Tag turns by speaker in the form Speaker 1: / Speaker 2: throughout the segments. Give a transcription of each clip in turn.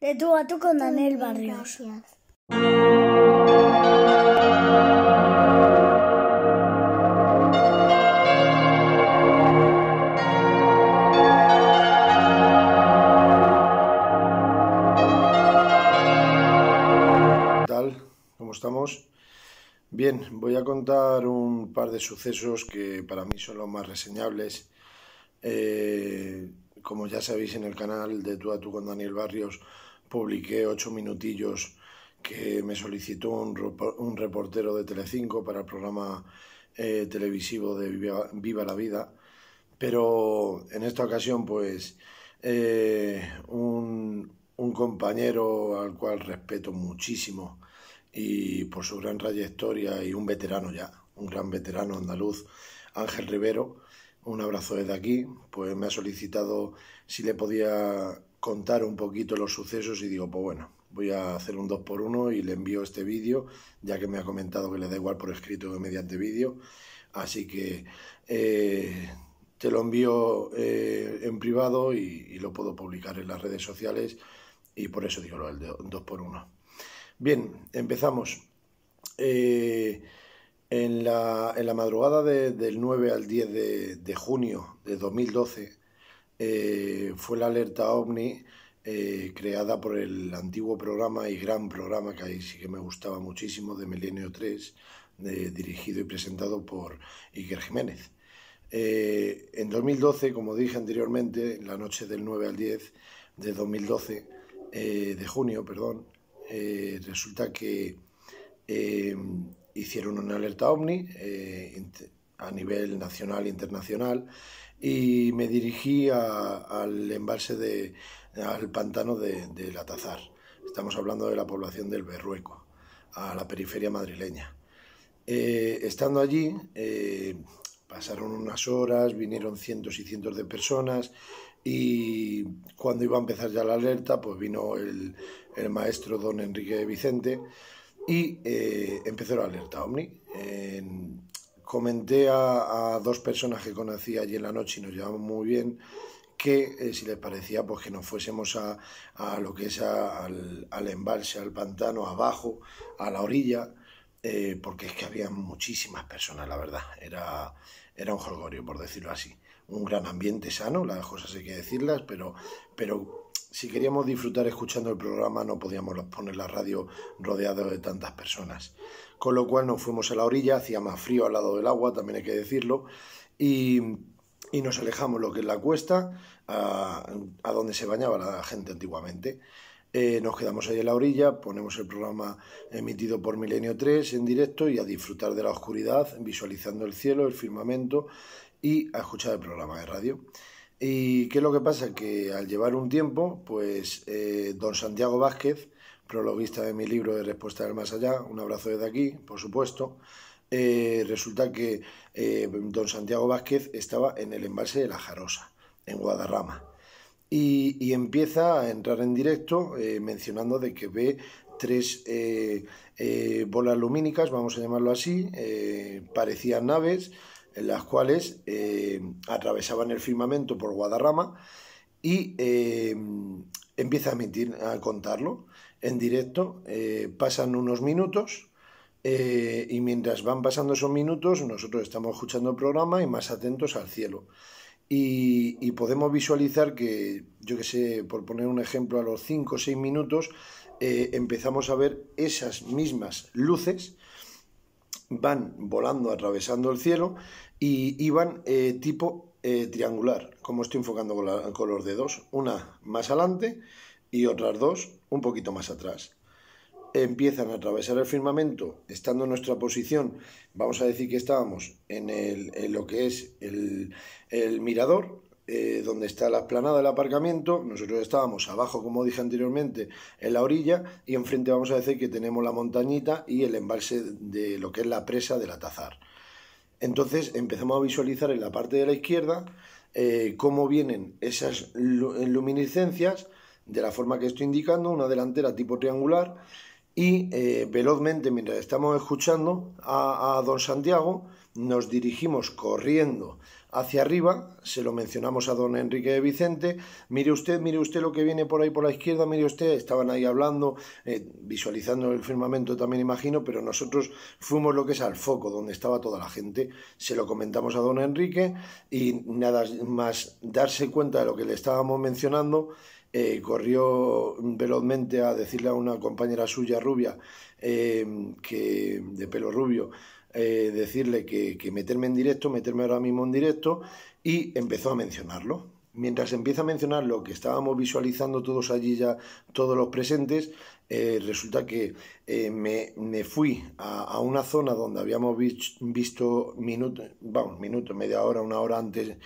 Speaker 1: de tú a tú con Daniel Barrios. ¿Qué tal? ¿Cómo estamos? Bien, voy a contar un par de sucesos que para mí son los más reseñables. Eh, como ya sabéis en el canal de Tú a Tú con Daniel Barrios, publiqué ocho minutillos que me solicitó un, reportero de Telecinco para el programa eh, televisivo de Viva, la Vida. Pero en esta ocasión, pues, eh, un, un compañero al cual respeto muchísimo y por su gran trayectoria y un veterano ya, un gran veterano andaluz, Ángel Rivero, un abrazo desde aquí, pues me ha solicitado si le podía contar un poquito los sucesos y digo, pues bueno, voy a hacer un 2 por 1 y le envío este vídeo, ya que me ha comentado que le da igual por escrito que mediante vídeo. Así que eh, te lo envío eh, en privado y, lo puedo publicar en las redes sociales y por eso digo lo del 2x1. Bien, empezamos. Eh, en, la, madrugada del 9 al 10 de, de junio de 2012, eh, fue la alerta OVNI eh, creada por el antiguo programa y gran programa que ahí sí que me gustaba muchísimo de Milenio 3, dirigido y presentado por Iker Jiménez. Eh, en 2012, como dije anteriormente, en la noche del 9 al 10 de 2012, de junio, perdón, resulta que hicieron una alerta OVNI a nivel nacional e internacional y me dirigí al embalse de, al pantano de, de La Estamos hablando de la población del Berrueco, a la periferia madrileña. Eh, estando allí, eh, pasaron unas horas, vinieron cientos y cientos de personas y cuando iba a empezar ya la alerta, pues vino el, maestro don Enrique Vicente y eh, empezó la alerta OVNI. En, comenté a, dos personas que conocí allí en la noche y nos llevamos muy bien que eh, si les parecía pues que nos fuésemos a, lo que es al, embalse, al pantano, abajo, a la orilla, eh, porque es que había muchísimas personas, la verdad, era, era un jolgorio, por decirlo así, un gran ambiente sano, las cosas hay que decirlas, pero, pero si queríamos disfrutar escuchando el programa no podíamos poner la radio rodeada de tantas personas. Con lo cual nos fuimos a la orilla, hacía más frío al lado del agua, también hay que decirlo, y, nos alejamos lo que es la cuesta, a, donde se bañaba la gente antiguamente. Eh, nos quedamos ahí en la orilla, ponemos el programa emitido por Milenio 3 en directo y a disfrutar de la oscuridad, visualizando el cielo, el firmamento y a escuchar el programa de radio. ¿Y qué es lo que pasa? Que al llevar un tiempo, pues eh, don Santiago Vázquez, prologuista de mi libro de Respuesta del Más Allá, un abrazo desde aquí, por supuesto, eh, resulta que eh, don Santiago Vázquez estaba en el embalse de La Jarosa, en Guadarrama. Y, y empieza a entrar en directo mencionando de que ve tres bolas lumínicas, vamos a llamarlo así, parecían naves, en las cuales eh, atravesaban el firmamento por Guadarrama y eh, empieza a a contarlo en directo. Eh, pasan unos minutos y mientras van pasando esos minutos nosotros estamos escuchando el programa y más atentos al cielo. Y, y podemos visualizar que, yo que sé, por poner un ejemplo, a los 5 o 6 minutos empezamos a ver esas mismas luces van volando, atravesando el cielo y iban eh, tipo eh, triangular, como estoy enfocando con, los dedos, una más adelante y otras dos un poquito más atrás. Empiezan a atravesar el firmamento, estando en nuestra posición, vamos a decir que estábamos en, lo que es el, mirador, eh, donde está la explanada del aparcamiento, nosotros estábamos abajo, como dije anteriormente, en la orilla, y enfrente vamos a decir que tenemos la montañita y el embalse de lo que es la presa del Atazar. Entonces empezamos a visualizar en la parte de la izquierda eh, cómo vienen esas luminiscencias de la forma que estoy indicando, una delantera tipo triangular y eh, velozmente mientras estamos escuchando a don Santiago nos dirigimos corriendo hacia arriba, se lo mencionamos a don Enrique de Vicente, mire usted, mire usted lo que viene por ahí por la izquierda, mire usted, estaban ahí hablando, eh, visualizando el firmamento también imagino, pero nosotros fuimos lo que es al foco, donde estaba toda la gente, se lo comentamos a don Enrique y nada más darse cuenta de lo que le estábamos mencionando, eh, corrió velozmente a decirle a una compañera suya rubia, eh, que de pelo rubio, eh, decirle que, meterme en directo, meterme ahora mismo en directo, y empezó a mencionarlo mientras empieza a mencionar lo que estábamos visualizando todos allí ya, todos los presentes, eh, resulta que eh, me, fui a, una zona donde habíamos visto, minuto, minutos, vamos, minutos, media hora, una hora antes,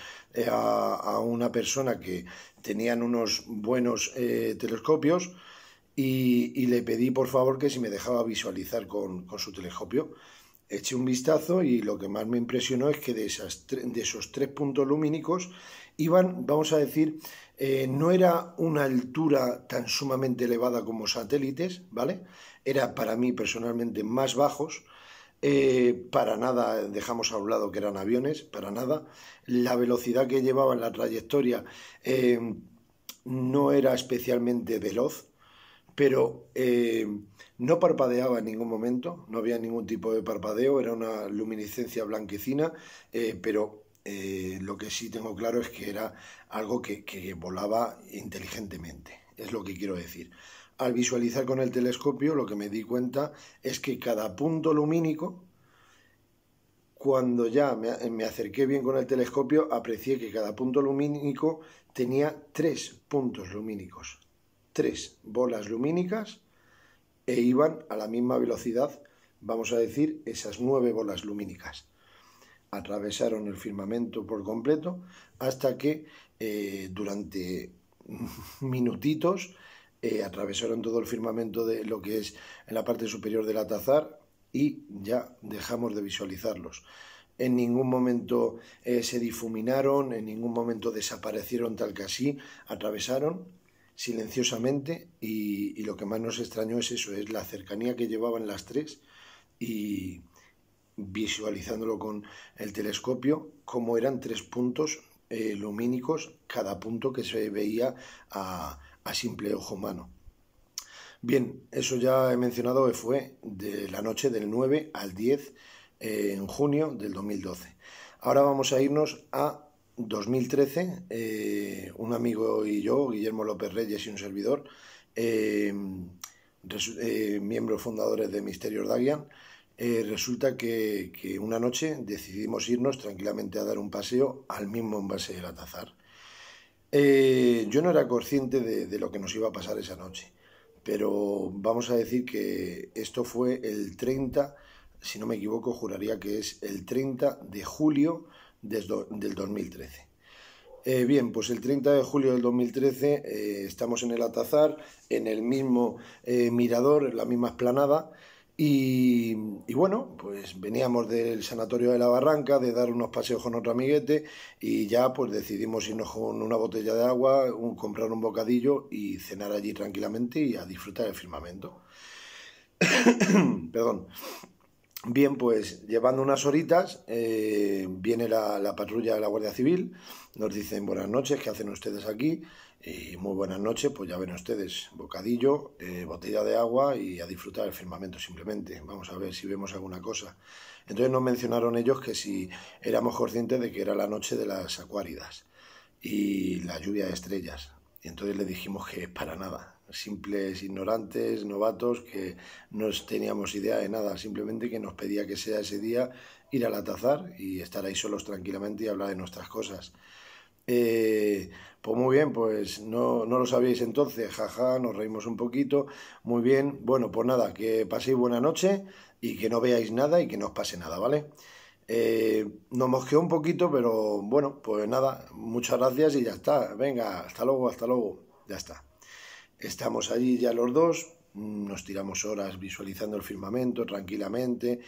Speaker 1: a, una persona que tenían unos buenos telescopios y, le pedí por favor que si me dejaba visualizar con su telescopio eché un vistazo y lo que más me impresionó es que de, esos tres puntos lumínicos iban, vamos a decir, eh, no era una altura tan sumamente elevada como satélites, ¿vale? Era para mí personalmente más bajos. Eh, para nada, dejamos a un lado que eran aviones, para nada. La velocidad que llevaban, la trayectoria, eh, no era especialmente veloz, pero eh, no parpadeaba en ningún momento, no había ningún tipo de parpadeo, era una luminiscencia blanquecina, eh, pero eh, lo que sí tengo claro es que era algo que, volaba inteligentemente, es lo que quiero decir. Al visualizar con el telescopio, lo que me di cuenta es que cada punto lumínico, cuando ya me, me, acerqué bien con el telescopio, aprecié que cada punto lumínico tenía tres puntos lumínicos, tres bolas lumínicas e iban a la misma velocidad, vamos a decir, esas nueve bolas lumínicas. Atravesaron el firmamento por completo hasta que eh, durante minutitos eh, atravesaron todo el firmamento de lo que es en la parte superior del atazar y ya dejamos de visualizarlos en ningún momento eh, se difuminaron, en ningún momento desaparecieron tal que así, atravesaron silenciosamente y, lo que más nos extrañó es eso, es la cercanía que llevaban las tres y visualizándolo con el telescopio, como eran tres puntos eh, lumínicos cada punto que se veía a, simple ojo humano. Bien, eso ya he mencionado que fue de la noche del 9 al 10 eh, en junio del 2012. Ahora vamos a irnos a 2013, eh, un amigo y yo, Guillermo López Reyes y un servidor, eh, eh, miembros fundadores de Misterios Dagian, resulta que, una noche decidimos irnos tranquilamente a dar un paseo al mismo envase del Atazar. yo no era consciente de, de lo que nos iba a pasar esa noche, pero vamos a decir que esto fue el 30, si no me equivoco, juraría que es el 30 de julio desde del 2013. Eh, bien, pues el 30 de julio del 2013 eh, estamos en el Atazar, en el mismo eh, mirador, en la misma esplanada. Y, bueno, pues veníamos del Sanatorio de la Barranca de dar unos paseos con otro amiguete y ya pues decidimos irnos con una botella de agua, comprar un bocadillo y cenar allí tranquilamente y a disfrutar el firmamento. Perdón. Bien, pues llevando unas horitas, eh, viene la, patrulla de la Guardia Civil, nos dicen buenas noches, ¿qué hacen ustedes aquí? Y muy buenas noches, pues ya ven ustedes, bocadillo, eh, botella de agua y a disfrutar el firmamento simplemente. Vamos a ver si vemos alguna cosa. Entonces nos mencionaron ellos que si éramos conscientes de que era la noche de las acuáridas y la lluvia de estrellas. Y entonces le dijimos que para nada, simples ignorantes, novatos, que no teníamos idea de nada, simplemente que nos pedía que sea ese día ir al atazar y estar ahí solos tranquilamente y hablar de nuestras cosas. Eh, pues muy bien, pues no, no, lo sabíais entonces, jaja, nos reímos un poquito, muy bien, bueno, pues nada, que paséis buena noche y que no veáis nada y que no os pase nada, ¿vale? Eh, nos mosqueó un poquito, pero bueno, pues nada, muchas gracias y ya está, venga, hasta luego, hasta luego, ya está. Estamos allí ya los dos, mm, nos tiramos horas visualizando el firmamento tranquilamente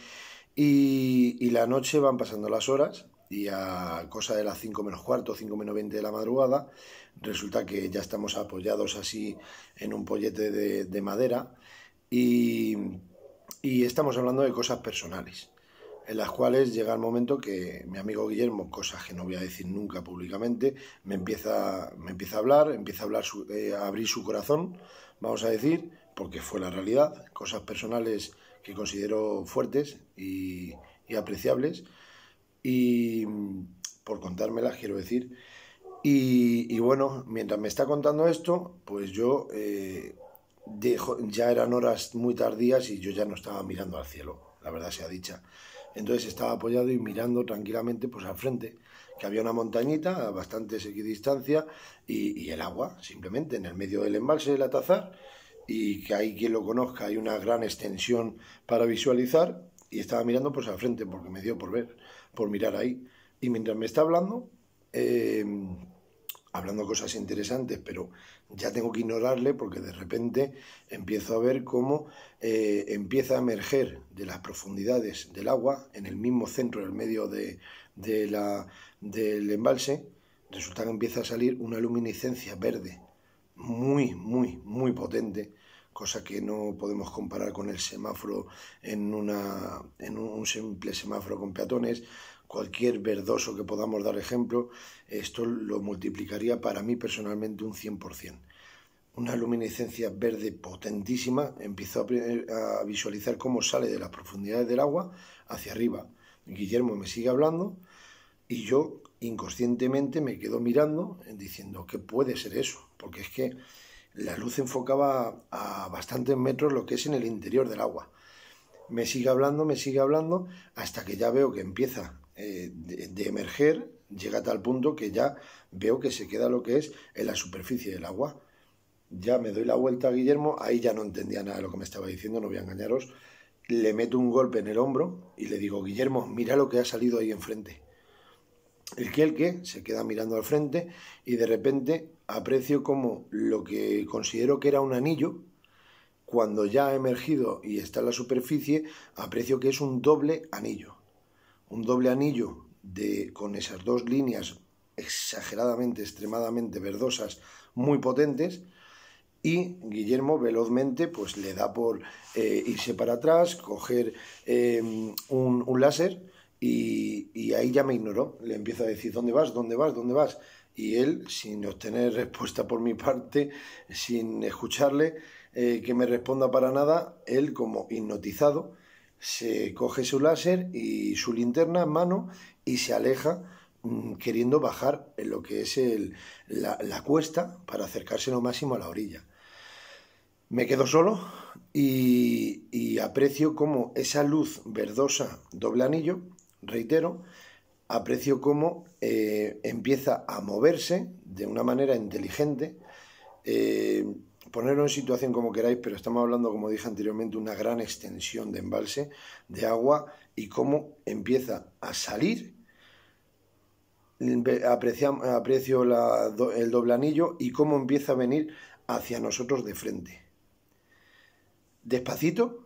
Speaker 1: y, la noche van pasando las horas y a cosa de las 5 menos cuarto, 5 menos 20 de la madrugada, resulta que ya estamos apoyados así en un pollete de, madera y estamos hablando de cosas personales en las cuales llega el momento que mi amigo Guillermo, cosas que no voy a decir nunca públicamente, me empieza, me empieza a hablar, empieza a, hablar eh, a abrir su corazón, vamos a decir, porque fue la realidad, cosas personales que considero fuertes y, apreciables, y por contármelas, quiero decir. Y, bueno, mientras me está contando esto, pues yo eh, dejo, ya eran horas muy tardías y yo ya no estaba mirando al cielo, la verdad sea dicha. Entonces estaba apoyado y mirando tranquilamente pues al frente, que había una montañita a bastante equidistancia y, el agua, simplemente en el medio del embalse del Atazar, y que hay quien lo conozca, hay una gran extensión para visualizar, y estaba mirando pues al frente porque me dio por ver, por mirar ahí. Y mientras me está hablando, eh, hablando cosas interesantes, pero ya tengo que ignorarle porque de repente empiezo a ver cómo eh, empieza a emerger de las profundidades del agua, en el mismo centro, en el medio de, la, del embalse, resulta que empieza a salir una luminiscencia verde muy, muy, muy potente, cosa que no podemos comparar con el semáforo en, una, en un simple semáforo con peatones, cualquier verdoso que podamos dar ejemplo, esto lo multiplicaría para mí personalmente un 100%. Una luminiscencia verde potentísima, empiezo a, visualizar cómo sale de las profundidades del agua hacia arriba. Guillermo me sigue hablando y yo inconscientemente me quedo mirando diciendo, ¿qué puede ser eso? Porque es que la luz enfocaba a bastantes metros lo que es en el interior del agua. Me sigue hablando, me sigue hablando, hasta que ya veo que empieza eh, de, emerger llega a tal punto que ya veo que se queda lo que es en la superficie del agua. Ya me doy la vuelta a Guillermo, ahí ya no entendía nada de lo que me estaba diciendo, no voy a engañaros. Le meto un golpe en el hombro y le digo, Guillermo, mira lo que ha salido ahí enfrente. El que el que se queda mirando al frente y de repente aprecio como lo que considero que era un anillo, cuando ya ha emergido y está en la superficie, aprecio que es un doble anillo un doble anillo de, con esas dos líneas exageradamente, extremadamente verdosas, muy potentes, y Guillermo velozmente pues le da por eh, irse para atrás, coger em, un, láser y, ahí ya me ignoró. Le empieza a decir, ¿dónde vas? ¿Dónde vas? ¿Dónde vas? Y él, sin obtener respuesta por mi parte, sin escucharle, eh, que me responda para nada, él como hipnotizado, se coge su láser y su linterna en mano y se aleja mm, queriendo bajar en lo que es la, cuesta para acercarse lo máximo a la orilla. Me quedo solo y, aprecio como esa luz verdosa doble anillo, reitero, aprecio cómo eh, empieza a moverse de una manera inteligente. Eh, ponerlo en situación como queráis, pero estamos hablando, como dije anteriormente, una gran extensión de embalse de agua y cómo empieza a salir. Apreciamos, aprecio el doble anillo y cómo empieza a venir hacia nosotros de frente. Despacito,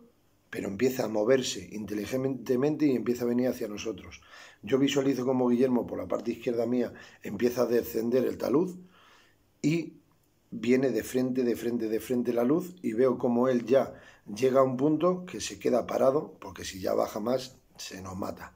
Speaker 1: pero empieza a moverse inteligentemente y empieza a venir hacia nosotros. Yo visualizo como Guillermo por la parte izquierda mía empieza a descender el talud y viene de frente, de frente, de frente la luz y veo como él ya llega a un punto que se queda parado, porque si ya baja más se nos mata.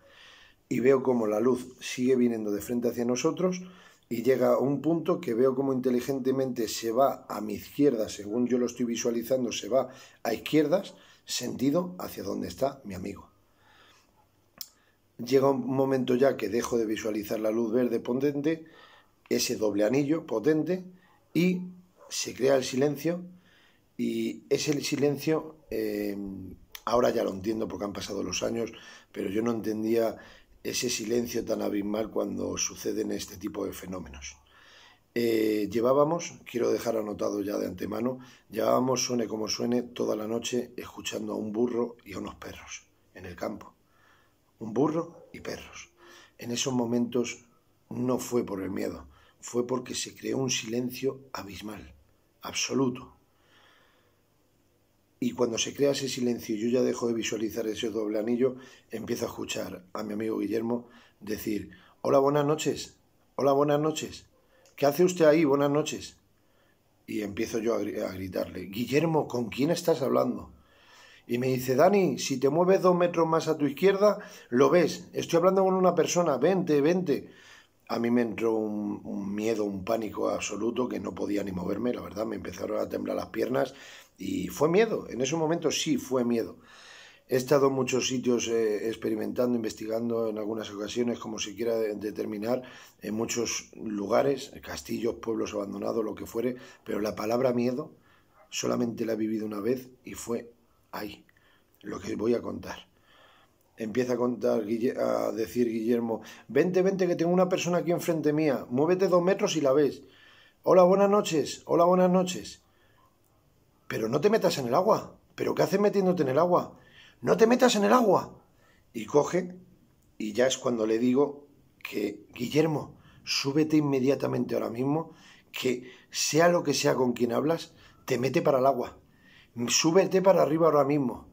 Speaker 1: Y veo como la luz sigue viniendo de frente hacia nosotros y llega a un punto que veo como inteligentemente se va a mi izquierda, según yo lo estoy visualizando, se va a izquierdas, sentido hacia donde está mi amigo. Llega un momento ya que dejo de visualizar la luz verde potente, ese doble anillo potente, y se crea el silencio y ese silencio, eh, ahora ya lo entiendo porque han pasado los años, pero yo no entendía ese silencio tan abismal cuando suceden este tipo de fenómenos. Eh, llevábamos, quiero dejar anotado ya de antemano, llevábamos, suene como suene, toda la noche escuchando a un burro y a unos perros en el campo. Un burro y perros. En esos momentos no fue por el miedo, fue porque se creó un silencio abismal absoluto. Y cuando se crea ese silencio y yo ya dejo de visualizar ese doble anillo, empiezo a escuchar a mi amigo Guillermo decir, hola, buenas noches, hola, buenas noches, ¿qué hace usted ahí? Buenas noches. Y empiezo yo a gritarle, Guillermo, ¿con quién estás hablando? Y me dice, Dani, si te mueves dos metros más a tu izquierda, lo ves, estoy hablando con una persona, vente, vente a mí me entró un, miedo, un pánico absoluto que no podía ni moverme, la verdad, me empezaron a temblar las piernas y fue miedo, en ese momento sí fue miedo. He estado en muchos sitios eh, experimentando, investigando en algunas ocasiones, como siquiera quiera determinar, en muchos lugares, castillos, pueblos abandonados, lo que fuere, pero la palabra miedo solamente la he vivido una vez y fue ahí, lo que voy a contar. Empieza a contar a decir Guillermo, vente, vente, que tengo una persona aquí enfrente mía, muévete dos metros y la ves. Hola, buenas noches, hola, buenas noches. Pero no te metas en el agua, pero ¿qué haces metiéndote en el agua? No te metas en el agua. Y coge, y ya es cuando le digo que, Guillermo, súbete inmediatamente ahora mismo, que sea lo que sea con quien hablas, te mete para el agua. Súbete para arriba ahora mismo.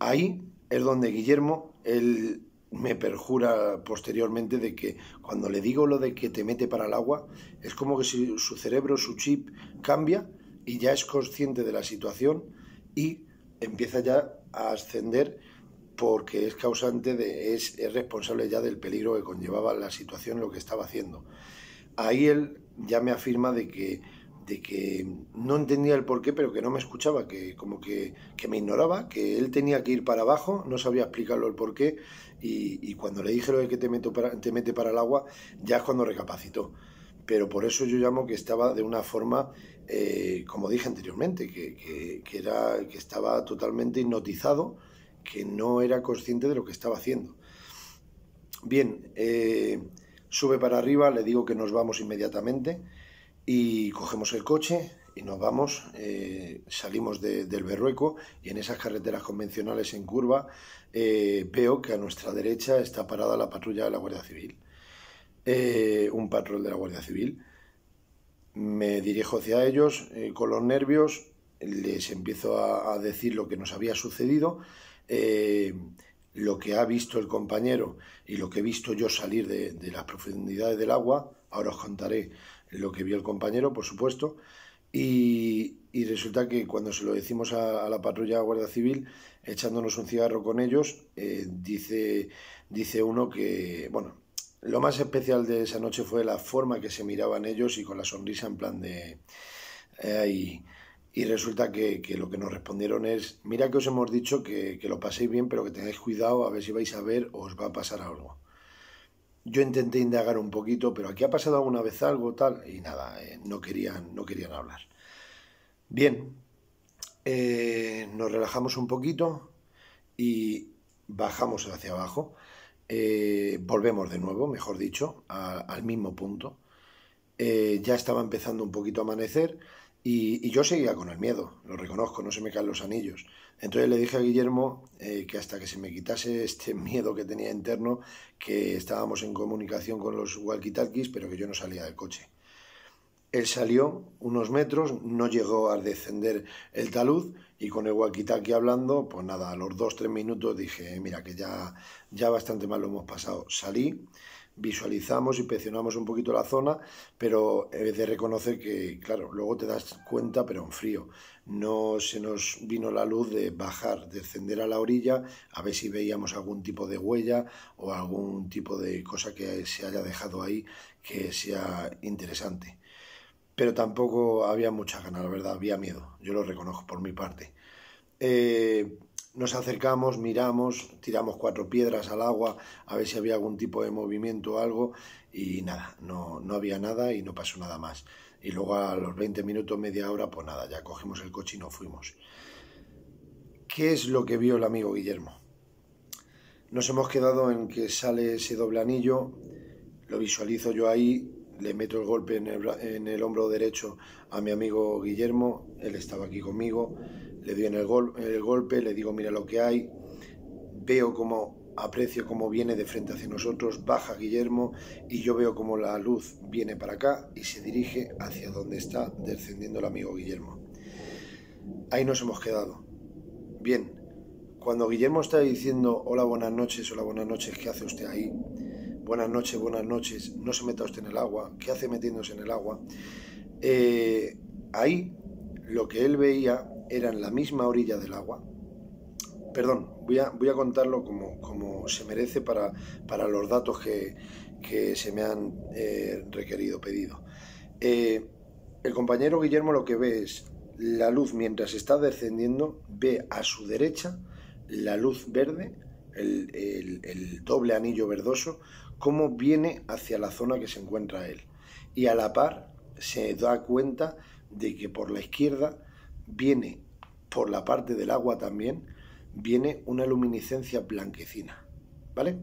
Speaker 1: Ahí es donde Guillermo, él me perjura posteriormente de que cuando le digo lo de que te mete para el agua, es como que su cerebro, su chip cambia y ya es consciente de la situación y empieza ya a ascender porque es causante de, es, es responsable ya del peligro que conllevaba la situación, lo que estaba haciendo. Ahí él ya me afirma de que de que no entendía el porqué, pero que no me escuchaba, que como que, me ignoraba, que él tenía que ir para abajo, no sabía explicarlo el porqué, y, y cuando le dije lo de que te, meto te mete para el agua, ya es cuando recapacitó. Pero por eso yo llamo que estaba de una forma, eh, como dije anteriormente, que, era, que estaba totalmente hipnotizado, que no era consciente de lo que estaba haciendo. Bien, eh, sube para arriba, le digo que nos vamos inmediatamente y cogemos el coche y nos vamos, eh, salimos del Berrueco y en esas carreteras convencionales en curva eh, veo que a nuestra derecha está parada la patrulla de la Guardia Civil, eh, un patrón de la Guardia Civil. Me dirijo hacia ellos con los nervios, les empiezo a, decir lo que nos había sucedido, lo que ha visto el compañero y lo que he visto yo salir de, de las profundidades del agua. Ahora os contaré lo que vio el compañero, por supuesto, y, resulta que cuando se lo decimos a, la patrulla de Guardia Civil, echándonos un cigarro con ellos, eh, dice, dice uno que, bueno, lo más especial de esa noche fue la forma que se miraban ellos y con la sonrisa en plan de... Eh, y, resulta que, lo que nos respondieron es, mira que os hemos dicho que, que lo paséis bien, pero que tengáis cuidado a ver si vais a ver o os va a pasar algo yo intenté indagar un poquito, pero aquí ha pasado alguna vez algo tal, y nada, eh, no, querían, no querían hablar. Bien, eh, nos relajamos un poquito y bajamos hacia abajo, eh, volvemos de nuevo, mejor dicho, al mismo punto. ya estaba empezando un poquito a amanecer y, yo seguía con el miedo, lo reconozco, no se me caen los anillos. Entonces le dije a Guillermo eh, que hasta que se me quitase este miedo que tenía interno, que estábamos en comunicación con los walkie pero que yo no salía del coche. Él salió unos metros, no llegó a descender el talud y con el walkie hablando, pues nada, a los dos, tres minutos dije, eh, mira, que ya, ya bastante mal lo hemos pasado. Salí visualizamos, y presionamos un poquito la zona, pero he de reconocer que, claro, luego te das cuenta, pero en frío. No se nos vino la luz de bajar, descender a la orilla, a ver si veíamos algún tipo de huella o algún tipo de cosa que se haya dejado ahí que sea interesante. Pero tampoco había mucha gana, la verdad, había miedo, yo lo reconozco por mi parte. Eh, nos acercamos, miramos, tiramos cuatro piedras al agua a ver si había algún tipo de movimiento o algo y nada, no, había nada y no pasó nada más. Y luego a los 20 minutos, media hora, pues nada, ya cogimos el coche y nos fuimos. ¿Qué es lo que vio el amigo Guillermo? Nos hemos quedado en que sale ese doble anillo, lo visualizo yo ahí, le meto el golpe en el, hombro derecho a mi amigo Guillermo, él estaba aquí conmigo, le doy en el, el golpe, le digo mira lo que hay, veo como aprecio cómo viene de frente hacia nosotros, baja Guillermo y yo veo como la luz viene para acá y se dirige hacia donde está descendiendo el amigo Guillermo. Ahí nos hemos quedado. Bien, cuando Guillermo está diciendo hola buenas noches, hola buenas noches, ¿qué hace usted ahí? buenas noches, buenas noches, no se meta usted en el agua, ¿qué hace metiéndose en el agua? Eh, ahí lo que él veía era en la misma orilla del agua. Perdón, voy a, contarlo como, se merece para, para los datos que, se me han eh, requerido, pedido. Eh, el compañero Guillermo lo que ve es la luz mientras está descendiendo, ve a su derecha la luz verde, el doble anillo verdoso, cómo viene hacia la zona que se encuentra él. Y a la par se da cuenta de que por la izquierda viene, por la parte del agua también, viene una luminiscencia blanquecina. ¿Vale?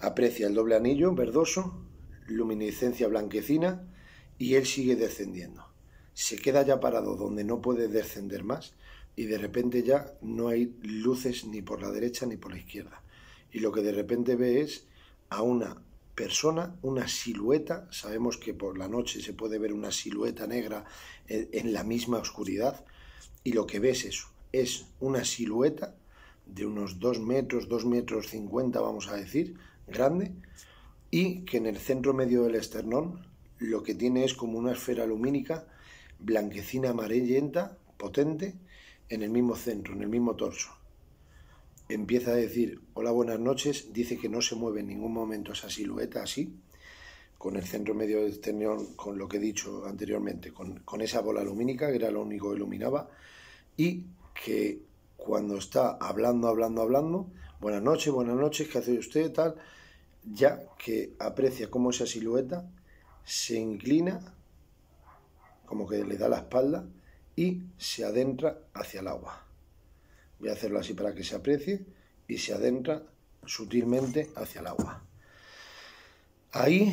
Speaker 1: Aprecia el doble anillo verdoso, luminiscencia blanquecina y él sigue descendiendo. Se queda ya parado donde no puede descender más y de repente ya no hay luces ni por la derecha ni por la izquierda. Y lo que de repente ve es a una persona, una silueta, sabemos que por la noche se puede ver una silueta negra en la misma oscuridad, y lo que ves es, es una silueta de unos 2 metros, 2 metros 50, vamos a decir, grande, y que en el centro medio del esternón lo que tiene es como una esfera lumínica blanquecina amarillenta, potente, en el mismo centro, en el mismo torso empieza a decir hola buenas noches, dice que no se mueve en ningún momento esa silueta así, con el centro medio exterior con lo que he dicho anteriormente, con, con esa bola lumínica, que era lo único que iluminaba, y que cuando está hablando, hablando, hablando, buenas noches, buenas noches, ¿qué hace usted? Tal, ya que aprecia cómo esa silueta se inclina, como que le da la espalda, y se adentra hacia el agua voy a hacerlo así para que se aprecie, y se adentra sutilmente hacia el agua. Ahí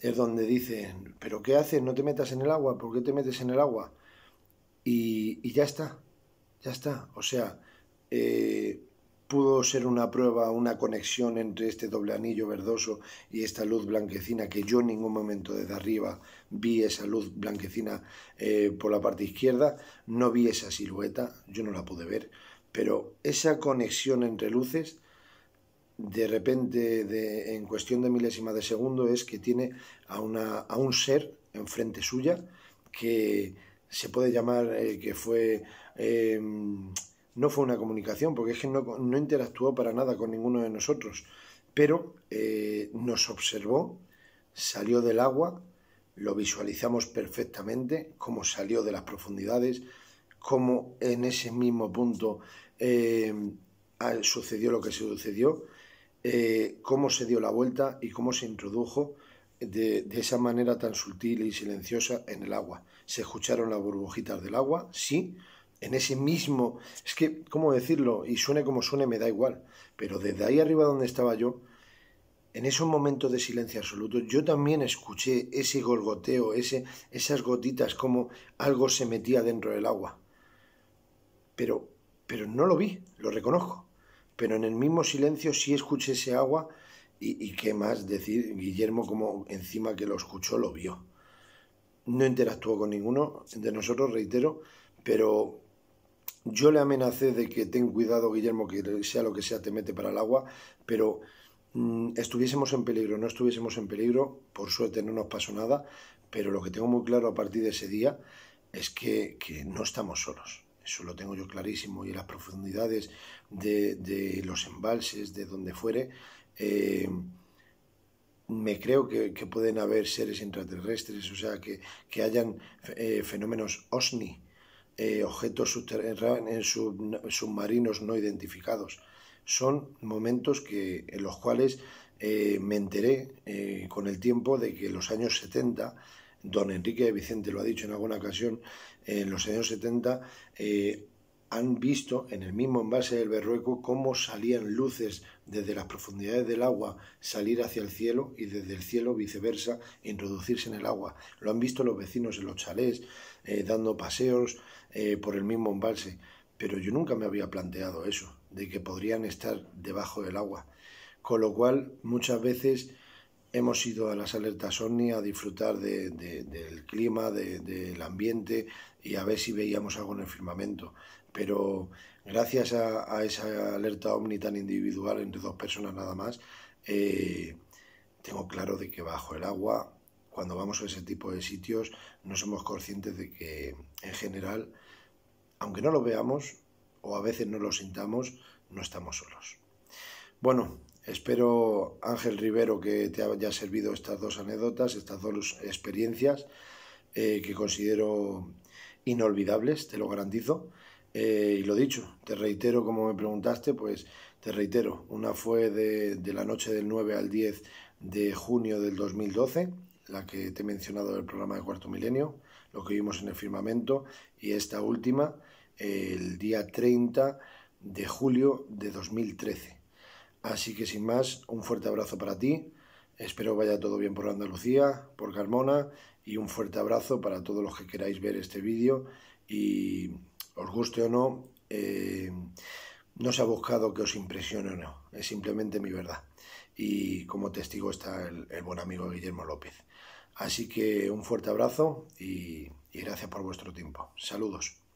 Speaker 1: es donde dicen, pero ¿qué haces? No te metas en el agua, ¿por qué te metes en el agua? Y, ya está, ya está. O sea, eh, pudo ser una prueba, una conexión entre este doble anillo verdoso y esta luz blanquecina, que yo en ningún momento desde arriba vi esa luz blanquecina eh, por la parte izquierda, no vi esa silueta, yo no la pude ver pero esa conexión entre luces, de repente, de, en cuestión de milésimas de segundo, es que tiene a, una, a un ser enfrente suya que se puede llamar eh, que fue... Em, no fue una comunicación, porque es que no, interactuó para nada con ninguno de nosotros, pero eh, nos observó, salió del agua, lo visualizamos perfectamente, cómo salió de las profundidades, como en ese mismo punto eh, sucedió lo que sucedió, eh, cómo se dio la vuelta y cómo se introdujo de, esa manera tan sutil y silenciosa en el agua. Se escucharon las burbujitas del agua, sí, en ese mismo... Es que, ¿cómo decirlo? Y suene como suene, me da igual, pero desde ahí arriba donde estaba yo, en esos momentos de silencio absoluto, yo también escuché ese gorgoteo ese, esas gotitas como algo se metía dentro del agua. Pero, pero no lo vi, lo reconozco. Pero en el mismo silencio sí escuché ese agua y, qué más decir, Guillermo como encima que lo escuchó lo vio. No interactuó con ninguno de nosotros, reitero, pero yo le amenacé de que ten cuidado, Guillermo, que sea lo que sea, te mete para el agua, pero mm, estuviésemos en peligro, no estuviésemos en peligro, por suerte no nos pasó nada, pero lo que tengo muy claro a partir de ese día es que no estamos solos eso lo tengo yo clarísimo, y en las profundidades de, los embalses, de donde fuere, eh, me creo que, pueden haber seres intraterrestres, o sea, que, hayan eh, fenómenos OSNI, eh, objetos submarinos no identificados. Son momentos que, en los cuales me enteré con el tiempo de que los años 70 don Enrique Vicente lo ha dicho en alguna ocasión, en los años 70 eh, han visto en el mismo embalse del Berrueco cómo salían luces desde las profundidades del agua salir hacia el cielo y desde el cielo viceversa introducirse en el agua. Lo han visto los vecinos en los chalés, eh, dando paseos eh, por el mismo embalse. Pero yo nunca me había planteado eso, de que podrían estar debajo del agua. Con lo cual, muchas veces hemos ido a las alertas OVNI a disfrutar del clima, del ambiente y a ver si veíamos algo en el firmamento. Pero gracias a, esa alerta OVNI tan individual entre dos personas nada más, eh, tengo claro de que bajo el agua, cuando vamos a ese tipo de sitios, no somos conscientes de que en general, aunque no lo veamos o a veces no lo sintamos, no estamos solos. Bueno, Espero, Ángel Rivero, que te haya servido estas dos anécdotas, estas dos experiencias eh, que considero inolvidables, te lo garantizo. Eh, y lo dicho, te reitero, como me preguntaste, pues te reitero, una fue de, la noche del 9 al 10 de junio del 2012, la que te he mencionado del programa de Cuarto Milenio, lo que vimos en el firmamento, y esta última el día 30 de julio de 2013 Así que sin más, un fuerte abrazo para ti. Espero vaya todo bien por Andalucía, por Carmona y un fuerte abrazo para todos los que queráis ver este vídeo y os guste o no, eh, no se ha buscado que os impresione o no, es simplemente mi verdad. Y como testigo está el, buen amigo Guillermo López. Así que un fuerte abrazo y gracias por vuestro tiempo. Saludos.